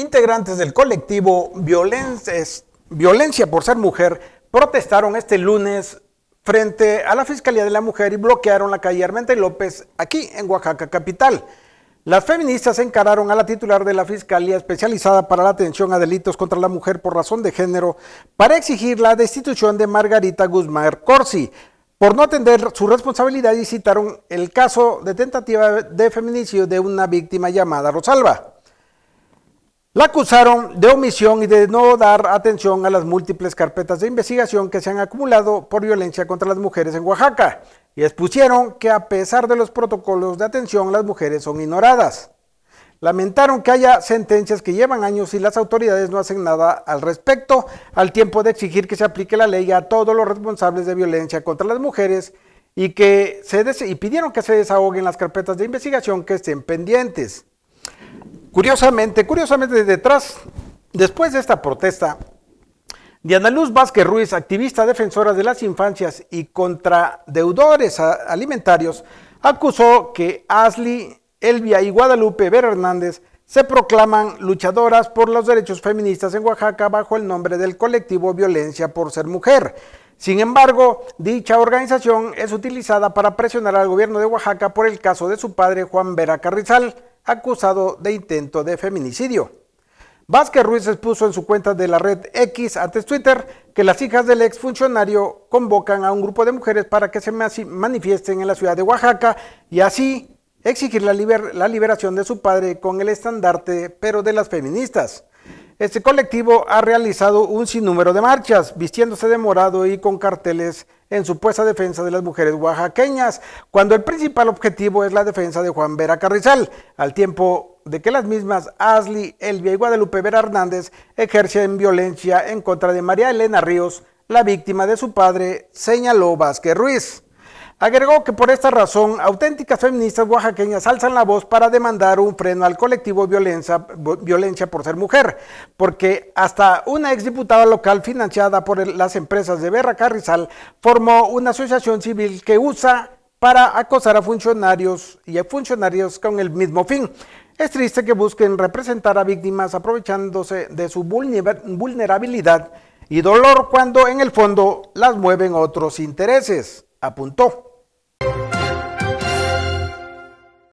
Integrantes del colectivo Violencia por ser mujer protestaron este lunes frente a la Fiscalía de la Mujer y bloquearon la calle Armenta y López aquí en Oaxaca capital. Las feministas encararon a la titular de la Fiscalía especializada para la atención a delitos contra la mujer por razón de género para exigir la destitución de Margarita Guzmán Corsi por no atender su responsabilidad y citaron el caso de tentativa de feminicidio de una víctima llamada Rosalba. La acusaron de omisión y de no dar atención a las múltiples carpetas de investigación que se han acumulado por violencia contra las mujeres en Oaxaca y expusieron que a pesar de los protocolos de atención las mujeres son ignoradas. Lamentaron que haya sentencias que llevan años y las autoridades no hacen nada al respecto, al tiempo de exigir que se aplique la ley a todos los responsables de violencia contra las mujeres y, que se y pidieron que se desahoguen las carpetas de investigación que estén pendientes. Curiosamente, curiosamente detrás, después de esta protesta, Diana Luz Vázquez Ruiz, activista defensora de las infancias y contra deudores alimentarios, acusó que Asli, Elvia y Guadalupe Vera Hernández se proclaman luchadoras por los derechos feministas en Oaxaca bajo el nombre del colectivo Violencia por Ser Mujer. Sin embargo, dicha organización es utilizada para presionar al gobierno de Oaxaca por el caso de su padre Juan Vera Carrizal acusado de intento de feminicidio. Vázquez Ruiz expuso en su cuenta de la red X antes Twitter que las hijas del exfuncionario convocan a un grupo de mujeres para que se manifiesten en la ciudad de Oaxaca y así exigir la liberación de su padre con el estandarte, pero de las feministas. Este colectivo ha realizado un sinnúmero de marchas, vistiéndose de morado y con carteles en supuesta defensa de las mujeres oaxaqueñas, cuando el principal objetivo es la defensa de Juan Vera Carrizal, al tiempo de que las mismas Asli, Elvia y Guadalupe Vera Hernández ejercen violencia en contra de María Elena Ríos, la víctima de su padre, señaló Vázquez Ruiz. Agregó que por esta razón, auténticas feministas oaxaqueñas alzan la voz para demandar un freno al colectivo violencia, violencia por ser mujer, porque hasta una exdiputada local financiada por las empresas de Berra Carrizal formó una asociación civil que usa para acosar a funcionarios y a funcionarios con el mismo fin. Es triste que busquen representar a víctimas aprovechándose de su vulnerabilidad y dolor cuando en el fondo las mueven otros intereses, apuntó.